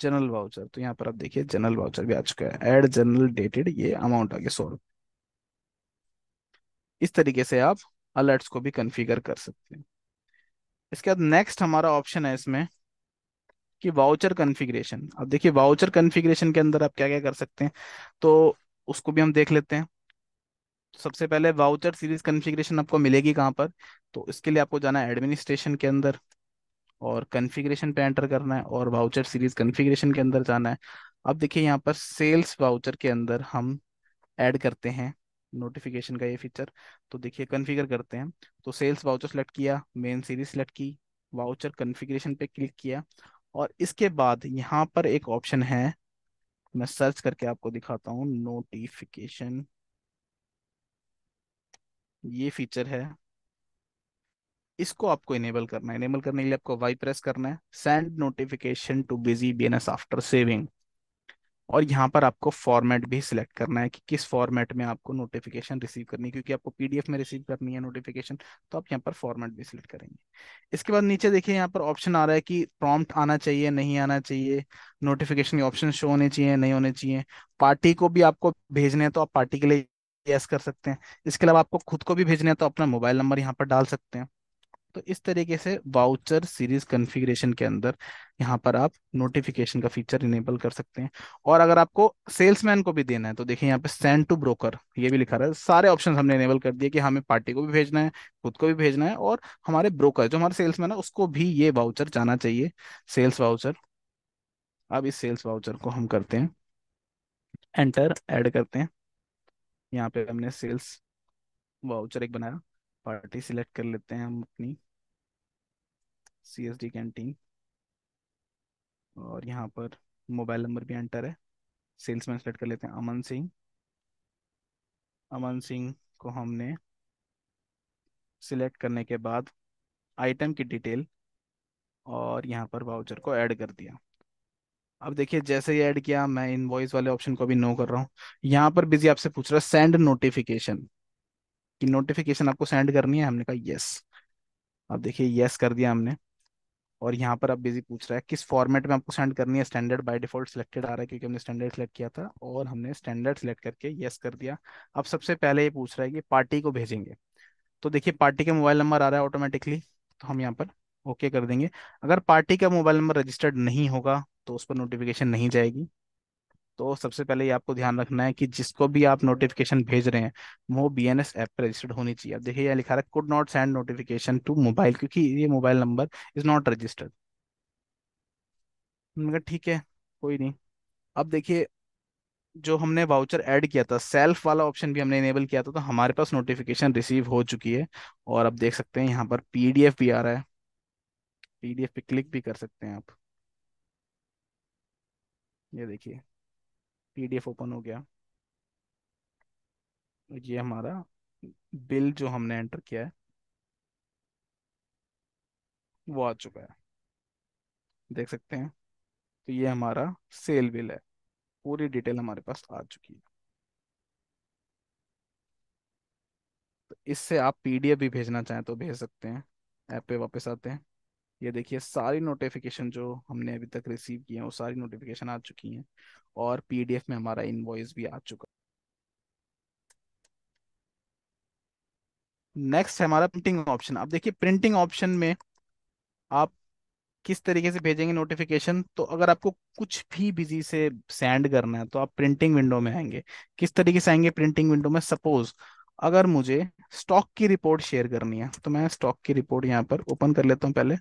Speaker 1: जनरल वाउचर तो यहाँ पर आप देखिए जनरल वाउचर भी आ चुका है एड जनरल डेटेड ये अमाउंट आगे सौ इस तरीके से आप अलर्ट्स को भी कन्फिगर कर सकते हैं इसके बाद नेक्स्ट हमारा ऑप्शन है इसमें कि वाउचर कन्फिग्रेशन अब देखिए वाउचर कन्फिग्रेशन के अंदर आप क्या क्या कर सकते हैं तो उसको भी हम देख लेते हैं सबसे पहले वाउचर सीरीज कॉन्फ़िगरेशन आपको मिलेगी कहाँ पर तो इसके लिए आपको जाना है एडमिनिस्ट्रेशन के अंदर और कॉन्फ़िगरेशन पे एंटर करना है और वाउचर सीरीज कॉन्फ़िगरेशन के अंदर जाना है अब देखिए यहाँ पर सेल्स वाउचर के अंदर हम ऐड करते हैं नोटिफिकेशन का ये फीचर तो देखिए कन्फिगर करते हैं तो सेल्स वाउचर सेलेक्ट किया मेन सीरीज सेलेक्ट की वाउचर कन्फिग्रेशन पे क्लिक किया और इसके बाद यहाँ पर एक ऑप्शन है मैं सर्च करके आपको दिखाता हूँ नोटिफिकेशन ये फीचर है इसको आपको इनेबल करना है इनेबल करने के लिए आपको वाई प्रेस करना है send notification to Busy B N S after saving और यहाँ पर आपको फॉर्मेट भी सिलेक्ट करना है कि किस फॉर्मेट में आपको नोटिफिकेशन रिसीव करनी है क्योंकि आपको पीडीएफ में रिसीव करनी है नोटिफिकेशन तो आप यहाँ पर फॉर्मेट भी सिलेक्ट करेंगे इसके बाद नीचे देखिए यहाँ पर ऑप्शन आ रहा है कि प्रॉम्प्ट आना चाहिए नहीं आना चाहिए नोटिफिकेशन के ऑप्शन शो होने चाहिए नहीं होने चाहिए पार्टी को भी आपको भेजने हैं तो आप पार्टी के लिए यस कर सकते हैं इसके अलावा आपको खुद को भी भेजना है तो अपना मोबाइल नंबर यहाँ पर डाल सकते हैं तो इस तरीके से वाउचर सीरीज कॉन्फ़िगरेशन के अंदर यहाँ पर आप नोटिफिकेशन का फीचर इनेबल कर सकते हैं और अगर आपको सेल्समैन को भी देना है तो देखिए यहाँ पे सेंड टू ब्रोकर ये भी लिखा रहा है सारे ऑप्शन हमने इनेबल कर दिए कि हमें पार्टी को भी भेजना है खुद को भी भेजना है और हमारे ब्रोकर जो हमारे सेल्समैन है उसको भी ये वाउचर जाना चाहिए सेल्स वाउचर अब इस सेल्स वाउचर को हम करते हैं एंटर एड करते हैं यहाँ पे हमने सेल्स वाउचर एक बनाया पार्टी सिलेक्ट कर लेते हैं हम अपनी सी एस डी कैंटीन और यहाँ पर मोबाइल नंबर भी एंटर है सेल्समैन सेलेक्ट कर लेते हैं अमन सिंह अमन सिंह को हमने सिलेक्ट करने के बाद आइटम की डिटेल और यहाँ पर वाउचर को ऐड कर दिया अब देखिए जैसे ही ऐड किया मैं इन वाले ऑप्शन को भी नो कर रहा हूँ यहाँ पर बिजी आपसे पूछ रहा है सेंड नोटिफिकेशन कि नोटिफिकेशन आपको सेंड करनी है हमने कहा यस अब देखिए यस कर दिया हमने और यहाँ पर अब बिजी पूछ रहा है किस फॉर्मेट में आपको सेंड करनी है स्टैंडर्ड बाय डिफॉल्ट सिलेक्टेड आ रहा है क्योंकि हमने स्टैंडर्ड सेलेक्ट किया था और हमने स्टैंडर्ड सेलेक्ट करके यस कर दिया अब सबसे पहले ये पूछ रहा है कि पार्टी को भेजेंगे तो देखिए पार्टी का मोबाइल नंबर आ रहा है ऑटोमेटिकली तो हम यहाँ पर ओके कर देंगे अगर पार्टी का मोबाइल नंबर रजिस्टर्ड नहीं होगा तो उस पर नोटिफिकेशन नहीं जाएगी तो सबसे पहले ये आपको ध्यान रखना है कि जिसको भी आप नोटिफिकेशन भेज रहे हैं वो बी एन एस ऐप पर रजिस्टर्ड होनी चाहिए अब देखिए यहाँ लिखा है could not send notification to mobile क्योंकि ये mobile number is not registered ठीक है कोई नहीं अब देखिए जो हमने वाउचर ऐड किया था सेल्फ वाला ऑप्शन भी हमने इनेबल किया था तो हमारे पास नोटिफिकेशन रिसीव हो चुकी है और अब देख सकते हैं यहाँ पर पीडीएफ भी आ रहा है पीडीएफ पे क्लिक भी कर सकते हैं आप ये देखिए पीडीएफ ओपन हो गया ये हमारा बिल जो हमने एंटर किया है वो आ चुका है देख सकते हैं तो ये हमारा सेल बिल है पूरी डिटेल हमारे पास आ चुकी है तो इससे आप पीडीएफ भी भेजना चाहें तो भेज सकते हैं ऐप पे वापस आते हैं ये देखिए सारी नोटिफिकेशन जो हमने अभी तक रिसीव किए हैं वो सारी नोटिफिकेशन आ चुकी हैं और पीडीएफ में हमारा इनवॉइस भी आ चुका नेक्स्ट है हमारा प्रिंटिंग ऑप्शन अब देखिए प्रिंटिंग ऑप्शन में आप किस तरीके से भेजेंगे नोटिफिकेशन तो अगर आपको कुछ भी बिजी से सेंड करना है तो आप प्रिंटिंग विंडो में आएंगे किस तरीके से आएंगे प्रिंटिंग विंडो में सपोज अगर मुझे स्टॉक की रिपोर्ट शेयर करनी है तो मैं स्टॉक की रिपोर्ट यहाँ पर ओपन कर लेता हूँ पहले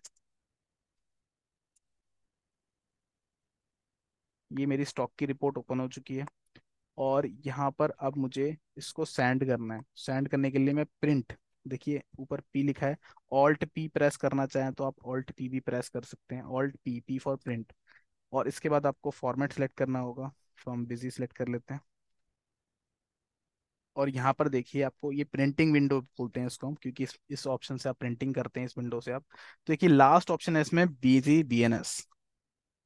Speaker 1: ये मेरी स्टॉक की रिपोर्ट ओपन हो चुकी है और यहाँ पर अब मुझे इसको सेंड करना है सेंड करने के लिए मैं प्रिंट देखिए ऊपर पी लिखा है ऑल्ट पी प्रेस करना चाहें तो आप ऑल्ट पी भी प्रेस कर सकते हैं alt P P for print और इसके बाद आपको फॉर्मेट सेलेक्ट करना होगा फ्रॉम बिजी सेलेक्ट कर लेते हैं और यहाँ पर देखिए आपको ये प्रिंटिंग विंडो बोलते हैं इसको हम क्योंकि इस ऑप्शन से आप प्रिंटिंग करते हैं इस विंडो से आप तो देखिए लास्ट ऑप्शन है इसमें Busy B N S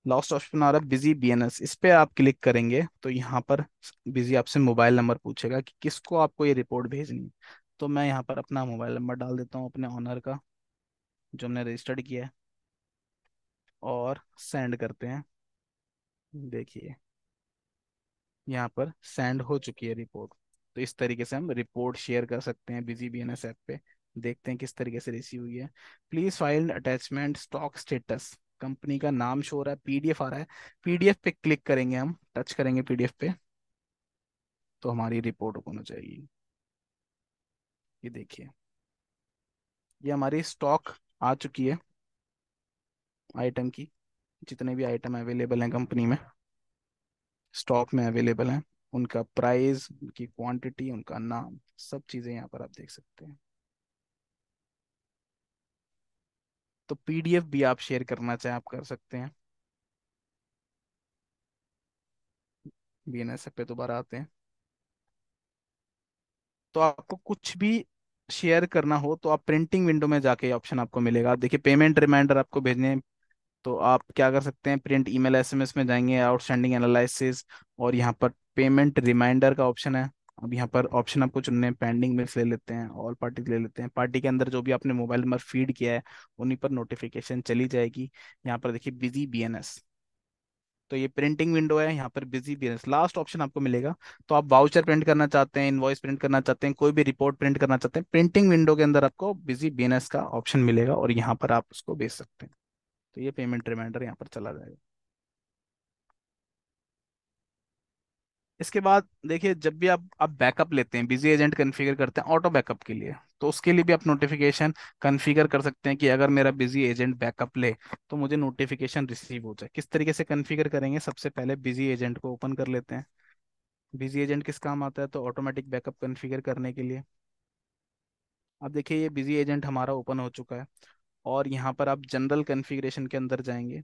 Speaker 1: last option आ रहा है बिजी बीएनएस इस पे आप क्लिक करेंगे तो यहाँ पर बिजी आपसे मोबाइल नंबर पूछेगा कि किसको आपको ये रिपोर्ट भेजनी है तो मैं यहाँ पर अपना मोबाइल नंबर डाल देता हूँ अपने ऑनर का जो हमने रजिस्टर्ड किया है और सेंड करते हैं देखिए यहाँ पर सेंड हो चुकी है रिपोर्ट तो इस तरीके से हम रिपोर्ट शेयर कर सकते हैं बिजी बी ऐप पे देखते हैं किस तरीके से रिसीव हुई है please file attachment stock status company का नाम शो हो रहा है पीडीएफ आ रहा है पीडीएफ पे क्लिक करेंगे हम टच करेंगे पीडीएफ पे तो हमारी रिपोर्ट ओपन हो जाएगी ये देखिए ये हमारी स्टॉक आ चुकी है आइटम की जितने भी आइटम अवेलेबल हैं कंपनी में स्टॉक में अवेलेबल हैं उनका प्राइस उनकी क्वांटिटी उनका नाम सब चीज़ें यहाँ पर आप देख सकते हैं तो पीडीएफ भी आप शेयर करना चाहें आप कर सकते हैं बीएनएसएफ पे दोबारा आते हैं तो आपको कुछ भी शेयर करना हो तो आप प्रिंटिंग विंडो में जाके ऑप्शन आपको मिलेगा देखिए पेमेंट रिमाइंडर आपको भेजने तो आप क्या कर सकते हैं प्रिंट ईमेल एसएमएस में जाएंगे आउटस्टैंडिंग एनालिसिस और यहाँ पर पेमेंट रिमाइंडर का ऑप्शन है अब यहाँ पर ऑप्शन आपको चुनने हैं पेंडिंग मिस ले लेते हैं ऑल पार्टी ले लेते हैं पार्टी के अंदर जो भी आपने मोबाइल नंबर फीड किया है उन्हीं पर नोटिफिकेशन चली जाएगी यहाँ पर देखिए बिजी बीएनएस तो ये प्रिंटिंग विंडो है यहाँ पर बिजी बी लास्ट ऑप्शन आपको मिलेगा तो आप वाउचर प्रिंट करना चाहते हैं इनवॉइस प्रिंट करना चाहते हैं कोई भी रिपोर्ट प्रिंट करना चाहते हैं प्रिंटिंग विंडो के अंदर आपको बिजी बी का ऑप्शन मिलेगा और यहाँ पर आप उसको बेच सकते हैं तो ये पेमेंट रिमाइंडर यहाँ पर चला जाएगा इसके बाद देखिए जब भी आप आप बैकअप लेते हैं बिजी एजेंट कन्फिगर करते हैं ऑटो बैकअप के लिए तो उसके लिए भी आप नोटिफिकेशन कन्फिगर कर सकते हैं कि अगर मेरा बिजी एजेंट बैकअप ले तो मुझे नोटिफिकेशन रिसीव हो जाए किस तरीके से कन्फिगर करेंगे सबसे पहले बिजी एजेंट को ओपन कर लेते हैं बिजी एजेंट किस काम आता है तो ऑटोमेटिक बैकअप कन्फिगर करने के लिए अब देखिए ये बिजी एजेंट हमारा ओपन हो चुका है और यहाँ पर आप जनरल कन्फिग्रेशन के अंदर जाएंगे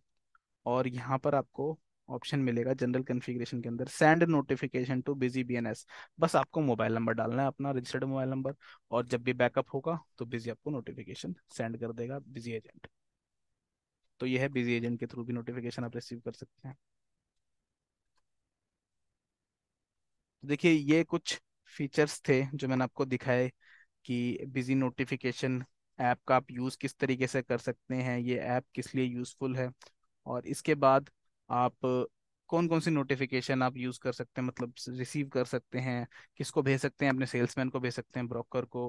Speaker 1: और यहाँ पर आपको ऑप्शन मिलेगा जनरल कन्फिग्रेशन के अंदर send notification to Busy BNS बस आपको मोबाइल नंबर डालना है अपना रजिस्टर्ड मोबाइल नंबर और जब भी बैकअप होगा तो बिजी आपको नोटिफिकेशन सेंड कर देगा बिजी एजेंट तो यह है बिजी एजेंट के थ्रू भी नोटिफिकेशन आप रिसीव कर सकते हैं देखिए ये कुछ फीचर्स थे जो मैंने आपको दिखाए कि बिजी नोटिफिकेशन ऐप का आप यूज़ किस तरीके से कर सकते हैं ये ऐप किस लिए यूज़फुल है और इसके बाद आप कौन कौन सी नोटिफिकेशन आप यूज कर सकते हैं मतलब रिसीव कर सकते हैं किसको भेज सकते हैं अपने सेल्समैन को भेज सकते हैं ब्रोकर को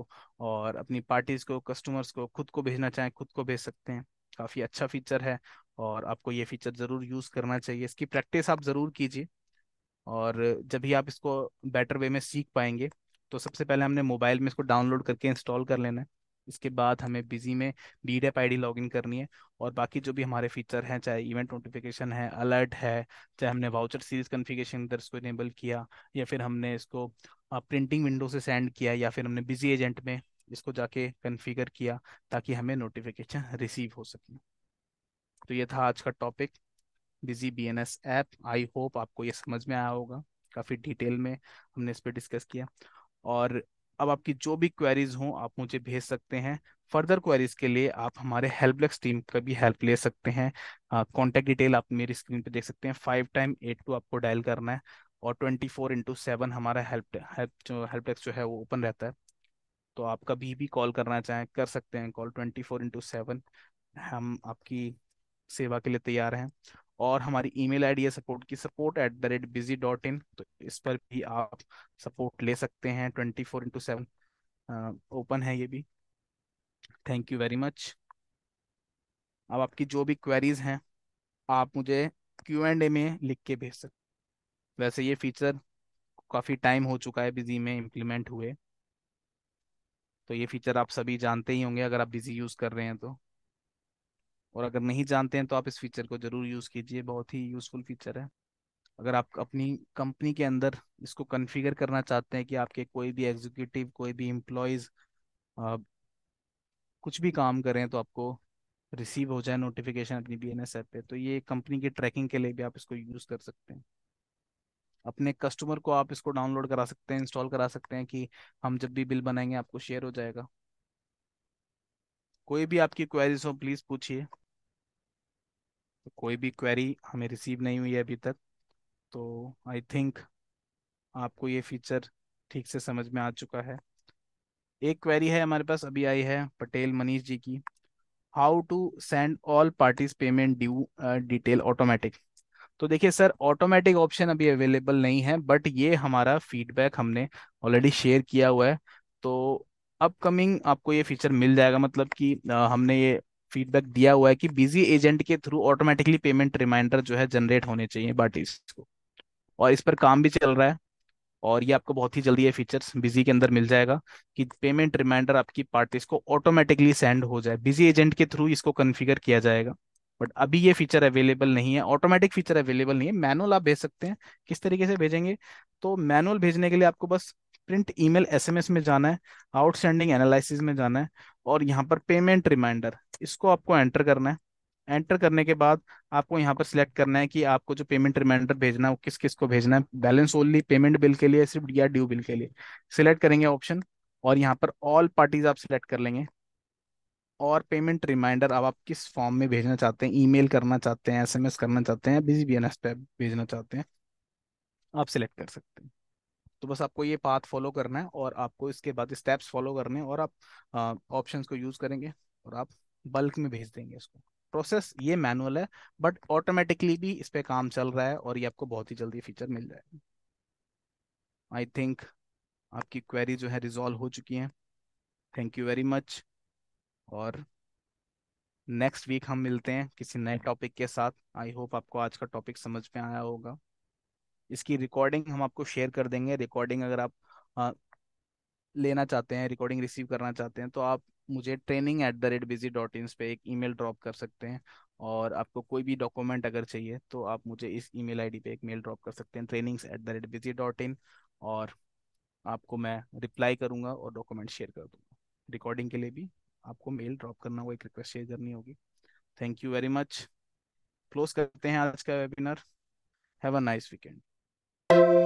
Speaker 1: और अपनी पार्टीज को कस्टमर्स को खुद को भेजना चाहें खुद को भेज सकते हैं काफ़ी अच्छा फीचर है और आपको ये फीचर ज़रूर यूज़ करना चाहिए इसकी प्रैक्टिस आप ज़रूर कीजिए और जब ही आप इसको बेटर वे में सीख पाएंगे तो सबसे पहले हमने मोबाइल में इसको डाउनलोड करके इंस्टॉल कर लेना है इसके बाद हमें बिजी में डी डेप आई डी लॉग इन करनी है और बाकी जो भी हमारे फीचर हैं चाहे इवेंट नोटिफिकेशन है अलर्ट है चाहे हमने वाउचर सीरीज कन्फिगेशन अंदर इसको इनेबल किया या फिर हमने इसको प्रिंटिंग विंडो से सेंड किया या फिर हमने बिजी एजेंट में इसको जाके कन्फिगर किया ताकि हमें नोटिफिकेशन रिसीव हो सके तो ये था आज का topic Busy B N S app I hope आपको ये समझ में आया होगा काफ़ी डिटेल में हमने इस पर डिस्कस किया और अब आपकी जो भी क्वेरीज हो आप मुझे भेज सकते हैं फर्दर क्वेरीज के लिए आप हमारे हेल्प डेस्क टीम का भी हेल्प ले सकते हैं कॉन्टैक्ट डिटेल आप मेरी स्क्रीन पे देख सकते हैं फाइव टाइम एट टू आपको डायल करना है और ट्वेंटी फोर इंटू सेवन हमारा हेल्प हेल्प जो डेस्क जो है वो ओपन रहता है तो आप कभी भी कॉल करना चाहें कर सकते हैं call twenty four into seven हम आपकी सेवा के लिए तैयार हैं और हमारी ईमेल आईडी है सपोर्ट की support at the rate Busy dot in तो इस पर भी आप सपोर्ट ले सकते हैं twenty four into seven open है ये भी थैंक यू वेरी मच अब आपकी जो भी क्वेरीज हैं आप मुझे क्यू एंड ए में लिख के भेज सकते वैसे ये फीचर काफ़ी टाइम हो चुका है बिजी में इम्प्लीमेंट हुए तो ये फीचर आप सभी जानते ही होंगे अगर आप बिजी यूज़ कर रहे हैं तो और अगर नहीं जानते हैं तो आप इस फीचर को जरूर यूज़ कीजिए बहुत ही यूज़फुल फीचर है अगर आप अपनी कंपनी के अंदर इसको कॉन्फ़िगर करना चाहते हैं कि आपके कोई भी एग्जीक्यूटिव कोई भी एम्प्लॉयज़ कुछ भी काम करें तो आपको रिसीव हो जाए नोटिफिकेशन अपनी बी ऐप पे तो ये कंपनी की ट्रैकिंग के लिए भी आप इसको यूज़ कर सकते हैं अपने कस्टमर को आप इसको डाउनलोड करा सकते हैं इंस्टॉल करा सकते हैं कि हम जब भी बिल बनाएंगे आपको शेयर हो जाएगा कोई भी आपकी क्वेरीज हो प्लीज़ पूछिए तो कोई भी क्वेरी हमें रिसीव नहीं हुई है अभी तक तो आई थिंक आपको ये फीचर ठीक से समझ में आ चुका है एक क्वेरी है हमारे पास अभी आई है पटेल मनीष जी की how to send all parties payment due detail automatic तो देखिए सर ऑटोमेटिक ऑप्शन अभी अवेलेबल नहीं है बट ये हमारा फीडबैक हमने ऑलरेडी शेयर किया हुआ है तो अपकमिंग आपको ये फीचर मिल जाएगा मतलब कि हमने ये फीडबैक दिया हुआ है कि बिजी एजेंट के थ्रू ऑटोमेटिकली पेमेंट रिमाइंडर जो है जनरेट होने चाहिए पार्टीज को और इस पर काम भी चल रहा है और ये आपको बहुत ही जल्दी ये फीचर्स बिजी के अंदर मिल जाएगा कि पेमेंट रिमाइंडर आपकी पार्टीज को ऑटोमेटिकली सेंड हो जाए बिजी एजेंट के थ्रू इसको कन्फिगर किया जाएगा बट अभी ये फीचर अवेलेबल नहीं है ऑटोमेटिक फीचर अवेलेबल नहीं है मैनुअल आप भेज सकते हैं किस तरीके से भेजेंगे तो मैनुअल भेजने के लिए आपको बस प्रिंट ईमेल एसएमएस में जाना है आउटस्टैंडिंग एनालिसिस में जाना है और यहाँ पर पेमेंट रिमाइंडर इसको आपको एंटर करना है एंटर करने के बाद आपको यहाँ पर सिलेक्ट करना है कि आपको जो पेमेंट रिमाइंडर भेजना है वो किस किस को भेजना है बैलेंस ओनली पेमेंट बिल के लिए सिर्फ या ड्यू बिल के लिए सिलेक्ट करेंगे ऑप्शन और यहाँ पर ऑल पार्टीज आप सिलेक्ट कर लेंगे और पेमेंट रिमाइंडर अब आप किस फॉर्म में भेजना चाहते हैं ईमेल करना चाहते हैं एसएमएस करना चाहते हैं बिजी बी पे भेजना चाहते हैं आप सिलेक्ट कर सकते हैं तो बस आपको ये पाथ फॉलो करना है और आपको इसके बाद स्टेप्स फॉलो करने हैं और आप ऑप्शंस को यूज करेंगे और आप बल्क में भेज देंगे इसको प्रोसेस ये मैनुअल है बट ऑटोमेटिकली भी इस पर काम चल रहा है और ये आपको बहुत ही जल्दी फीचर मिल जाएगा आई थिंक आपकी क्वेरी जो है रिजॉल्व हो चुकी है थैंक यू वेरी मच और नेक्स्ट वीक हम मिलते हैं किसी नए टॉपिक के साथ आई होप आपको आज का टॉपिक समझ में आया होगा इसकी रिकॉर्डिंग हम आपको शेयर कर देंगे रिकॉर्डिंग अगर आप आ, लेना चाहते हैं रिकॉर्डिंग रिसीव करना चाहते हैं तो आप मुझे training at the rate Busy dot in पर एक ईमेल ड्रॉप कर सकते हैं और आपको कोई भी डॉक्यूमेंट अगर चाहिए तो आप मुझे इस ईमेल आईडी पे एक मेल ड्रॉप कर सकते हैं trainings at the rate Busy dot in और आपको मैं रिप्लाई करूंगा और डॉक्यूमेंट शेयर कर दूंगा रिकॉर्डिंग के लिए भी आपको मेल ड्रॉप करना होगा एक रिक्वेस्ट शेयर करनी होगी thank you very much close करते हैं आज का webinar have a nice weekend Thank you.